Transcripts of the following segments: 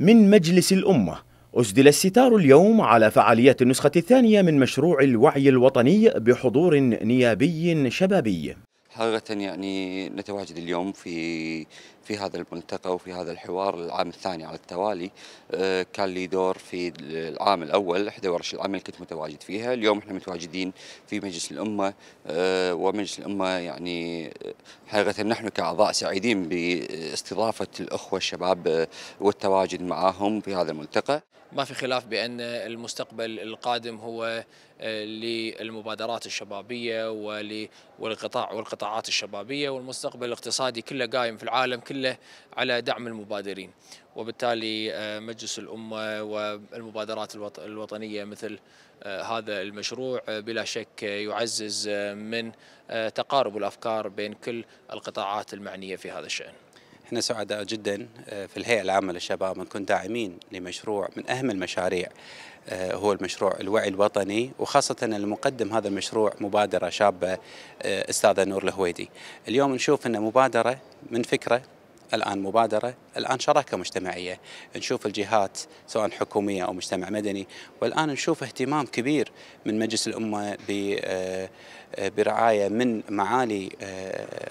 من مجلس الأمة أسدل الستار اليوم على فعاليات النسخة الثانية من مشروع الوعي الوطني بحضور نيابي شبابي حقيقة يعني نتواجد اليوم في في هذا الملتقى وفي هذا الحوار العام الثاني على التوالي آه، كان لي دور في العام الأول إحدى ورش العمل كنت متواجد فيها اليوم إحنا متواجدين في مجلس الأمة آه، ومجلس الأمة يعني آه، حقيقة نحن كأعضاء سعيدين باستضافة الأخوة الشباب والتواجد معهم في هذا الملتقى ما في خلاف بأن المستقبل القادم هو للمبادرات الشبابية وللقطاع والقطاع القطاعات الشبابية والمستقبل الاقتصادي كله قايم في العالم كله على دعم المبادرين وبالتالي آه، مجلس الأمة والمبادرات الوطنية مثل آه، هذا المشروع آه، بلا شك يعزز من تقارب الأفكار بين كل القطاعات المعنية في هذا الشأن احنا سعداء جدا آه، في الهيئه العامه للشباب نكون داعمين لمشروع من اهم المشاريع آه، هو المشروع الوعي الوطني وخاصه المقدم هذا المشروع مبادره شابه آه، استاذه نور الهويدي. اليوم نشوف ان مبادره من فكره الان مبادره الان شراكه مجتمعيه نشوف الجهات سواء حكوميه او مجتمع مدني والان نشوف اهتمام كبير من مجلس الامه برعايه من معالي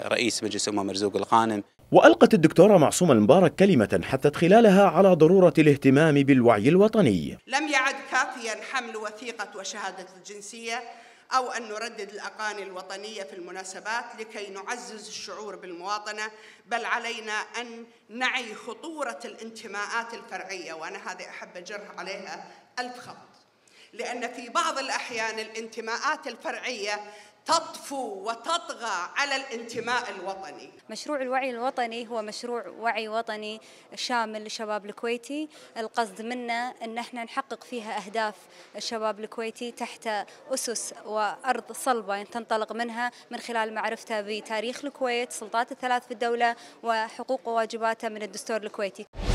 رئيس مجلس الامه مرزوق القانم وألقت الدكتورة معصومة المبارك كلمة حثت خلالها على ضرورة الاهتمام بالوعي الوطني لم يعد كافيا حمل وثيقة وشهادة الجنسية أو أن نردد الأغاني الوطنية في المناسبات لكي نعزز الشعور بالمواطنة بل علينا أن نعي خطورة الانتماءات الفرعية وأنا هذه أحب أجر عليها ألف خط لأن في بعض الأحيان الانتماءات الفرعية تطفو وتطغى على الانتماء الوطني. مشروع الوعي الوطني هو مشروع وعي وطني شامل للشباب الكويتي، القصد منه ان احنا نحقق فيها اهداف الشباب الكويتي تحت اسس وارض صلبه يعني تنطلق منها من خلال معرفته بتاريخ الكويت، سلطات الثلاث في الدوله وحقوق وواجباته من الدستور الكويتي.